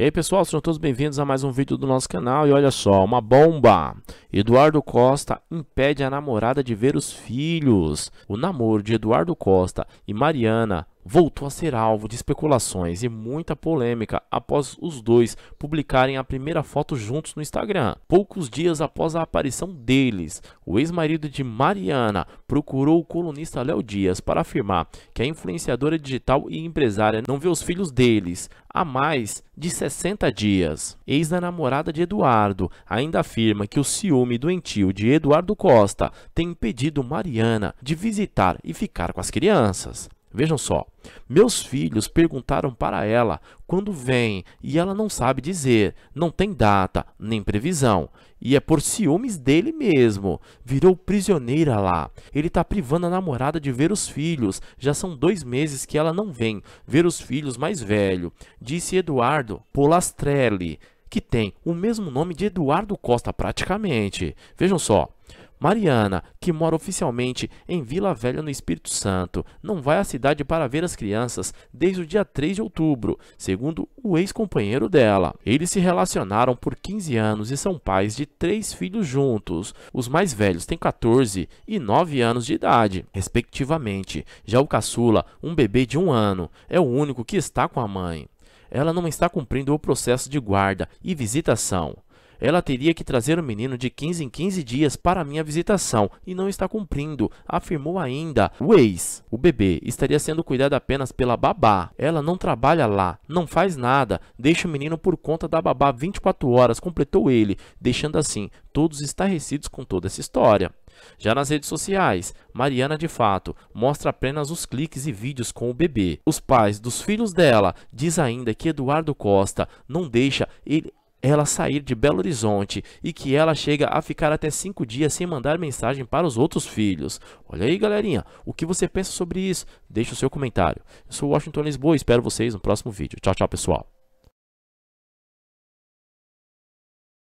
E aí pessoal, sejam todos bem-vindos a mais um vídeo do nosso canal E olha só, uma bomba! Eduardo Costa impede a namorada de ver os filhos O namoro de Eduardo Costa e Mariana voltou a ser alvo de especulações e muita polêmica após os dois publicarem a primeira foto juntos no Instagram. Poucos dias após a aparição deles, o ex-marido de Mariana procurou o colunista Léo Dias para afirmar que a influenciadora digital e empresária não vê os filhos deles há mais de 60 dias. Ex da namorada de Eduardo ainda afirma que o ciúme doentio de Eduardo Costa tem impedido Mariana de visitar e ficar com as crianças. Vejam só, meus filhos perguntaram para ela quando vem e ela não sabe dizer, não tem data nem previsão. E é por ciúmes dele mesmo. Virou prisioneira lá. Ele tá privando a namorada de ver os filhos. Já são dois meses que ela não vem ver os filhos mais velho, disse Eduardo Polastrelli, que tem o mesmo nome de Eduardo Costa praticamente. Vejam só, Mariana, que mora oficialmente em Vila Velha, no Espírito Santo, não vai à cidade para ver as crianças desde o dia 3 de outubro, segundo o ex-companheiro dela. Eles se relacionaram por 15 anos e são pais de três filhos juntos. Os mais velhos têm 14 e 9 anos de idade, respectivamente. Já o caçula, um bebê de um ano, é o único que está com a mãe. Ela não está cumprindo o processo de guarda e visitação. Ela teria que trazer o menino de 15 em 15 dias para minha visitação e não está cumprindo, afirmou ainda o ex. O bebê estaria sendo cuidado apenas pela babá. Ela não trabalha lá, não faz nada, deixa o menino por conta da babá 24 horas, completou ele, deixando assim todos estarrecidos com toda essa história. Já nas redes sociais, Mariana de fato mostra apenas os cliques e vídeos com o bebê. Os pais dos filhos dela diz ainda que Eduardo Costa não deixa ele ela sair de Belo Horizonte e que ela chega a ficar até cinco dias sem mandar mensagem para os outros filhos. Olha aí, galerinha, o que você pensa sobre isso? Deixe o seu comentário. Eu sou Washington Lisboa e espero vocês no próximo vídeo. Tchau, tchau, pessoal.